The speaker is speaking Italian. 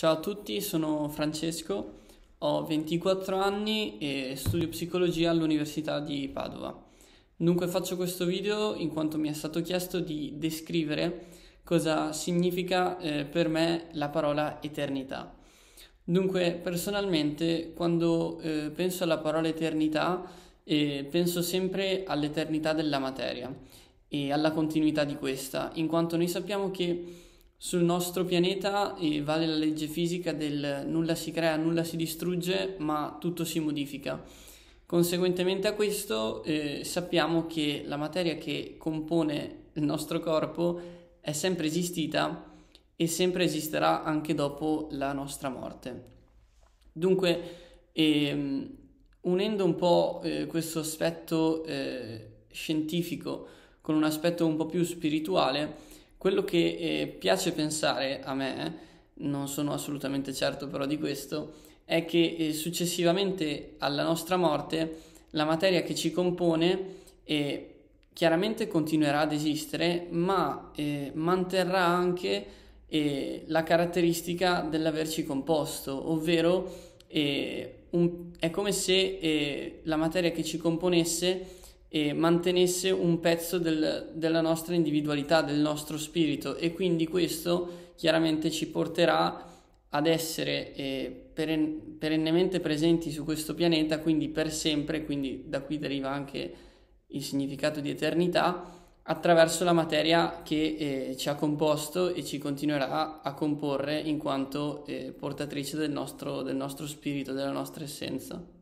Ciao a tutti, sono Francesco, ho 24 anni e studio psicologia all'Università di Padova. Dunque faccio questo video in quanto mi è stato chiesto di descrivere cosa significa eh, per me la parola eternità. Dunque, personalmente, quando eh, penso alla parola eternità, eh, penso sempre all'eternità della materia e alla continuità di questa, in quanto noi sappiamo che sul nostro pianeta eh, vale la legge fisica del nulla si crea, nulla si distrugge, ma tutto si modifica. Conseguentemente a questo eh, sappiamo che la materia che compone il nostro corpo è sempre esistita e sempre esisterà anche dopo la nostra morte. Dunque, ehm, unendo un po' eh, questo aspetto eh, scientifico con un aspetto un po' più spirituale, quello che eh, piace pensare a me, non sono assolutamente certo però di questo, è che eh, successivamente alla nostra morte la materia che ci compone eh, chiaramente continuerà ad esistere, ma eh, manterrà anche eh, la caratteristica dell'averci composto, ovvero eh, un, è come se la materia che ci componesse e mantenesse un pezzo del, della nostra individualità, del nostro spirito e quindi questo chiaramente ci porterà ad essere eh, peren- perennemente presenti su questo pianeta, quindi per sempre, quindi da qui deriva anche il significato di eternità, attraverso la materia che eh, ci ha composto e ci continuerà a comporre in quanto eh, portatrice del nostro, del nostro spirito, della nostra essenza.